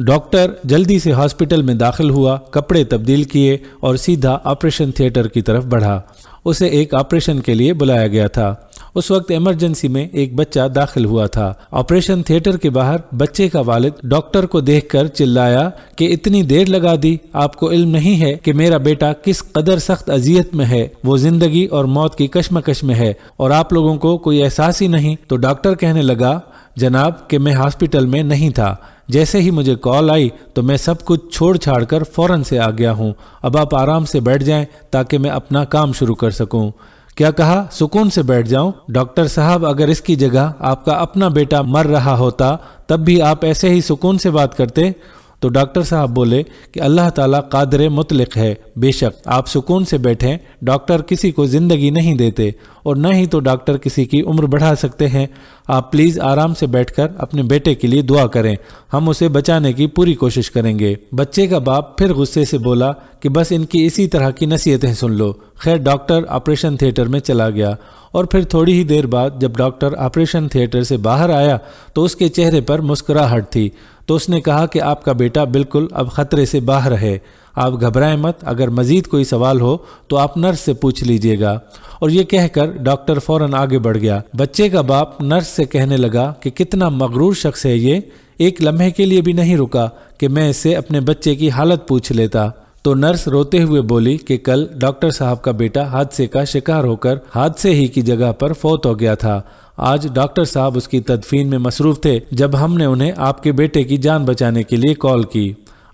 doctor जल्दी से hospital में दाखिल हुआ कपड़े तब्दील किए और सीधा ऑपरेशन थिएटर की तरफ बढ़ा उसे एक ऑपरेशन के लिए बुलाया गया था उस वक्त इमरजेंसी में एक बच्चा दाखिल हुआ था ऑपरेशन थिएटर के बाहर बच्चे का वालिद डॉक्टर को देखकर चिल्लाया कि इतनी देर लगा दी आपको इल्म नहीं है कि मेरा बेटा किस कदर सख्त अजियत में है वो जिंदगी और मौत की कश्मकश में है और आप लोगों को कोई एहसास ही नहीं तो डॉक्टर कहने लगा जनाब कि मैं हॉस्पिटल में नहीं था जैसे ही मुझे कॉल आई तो मैं सब कुछ छोड़ छाड़ कर फ़ौरन से आ गया हूँ अब आप आराम से बैठ जाएं ताकि मैं अपना काम शुरू कर सकूँ क्या कहा सुकून से बैठ जाऊं डॉक्टर साहब अगर इसकी जगह आपका अपना बेटा मर रहा होता तब भी आप ऐसे ही सुकून से बात करते तो डॉक्टर साहब बोले कि अल्लाह ताला कादर मुतलिक है बेशक आप सुकून से बैठें डॉक्टर किसी को ज़िंदगी नहीं देते और न ही तो डॉक्टर किसी की उम्र बढ़ा सकते हैं आप प्लीज़ आराम से बैठकर अपने बेटे के लिए दुआ करें हम उसे बचाने की पूरी कोशिश करेंगे बच्चे का बाप फिर गुस्से से बोला कि बस इनकी इसी तरह की नसीहतें सुन लो खैर डॉक्टर ऑपरेशन थिएटर में चला गया और फिर थोड़ी ही देर बाद जब डॉक्टर ऑपरेशन थिएटर से बाहर आया तो उसके चेहरे पर मुस्कुराहट थी तो उसने कहा कि आपका बेटा बिल्कुल अब खतरे से बाहर है आप घबराएं मत अगर मज़ीद कोई सवाल हो तो आप नर्स से पूछ लीजिएगा और ये कहकर डॉक्टर फौरन आगे बढ़ गया बच्चे का बाप नर्स से कहने लगा कि कितना मगरूर शख्स है ये एक लम्हे के लिए भी नहीं रुका कि मैं इसे अपने बच्चे की हालत पूछ लेता तो नर्स रोते हुए बोली कि कल डॉक्टर साहब का बेटा हादसे का शिकार होकर हादसे ही की जगह पर फौत हो गया था आज डॉक्टर साहब उसकी तदफीन में मसरूफ थे जब हमने उन्हें आपके बेटे की जान बचाने के लिए कॉल की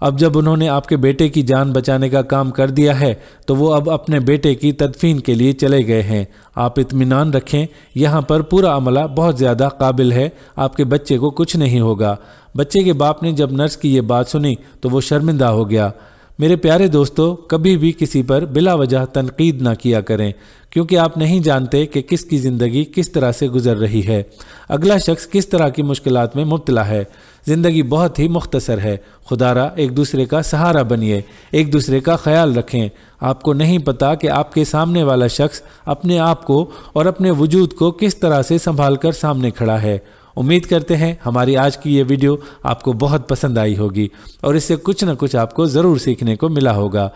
अब जब उन्होंने आपके बेटे की जान बचाने का काम कर दिया है तो वो अब अपने बेटे की तदफीन के लिए चले गए हैं आप इतमान रखें यहाँ पर पूरा अमला बहुत ज़्यादा काबिल है आपके बच्चे को कुछ नहीं होगा बच्चे के बाप ने जब नर्स की ये बात सुनी तो वो शर्मिंदा हो गया मेरे प्यारे दोस्तों कभी भी किसी पर बिला वजह तनकीद ना किया करें क्योंकि आप नहीं जानते कि किसकी ज़िंदगी किस तरह से गुजर रही है अगला शख्स किस तरह की मुश्किल में मुबतला है ज़िंदगी बहुत ही मुख्तसर है खुदारा एक दूसरे का सहारा बनिए एक दूसरे का ख्याल रखें आपको नहीं पता कि आपके सामने वाला शख्स अपने आप को और अपने वजूद को किस तरह से संभाल कर सामने खड़ा है उम्मीद करते हैं हमारी आज की ये वीडियो आपको बहुत पसंद आई होगी और इससे कुछ ना कुछ आपको ज़रूर सीखने को मिला होगा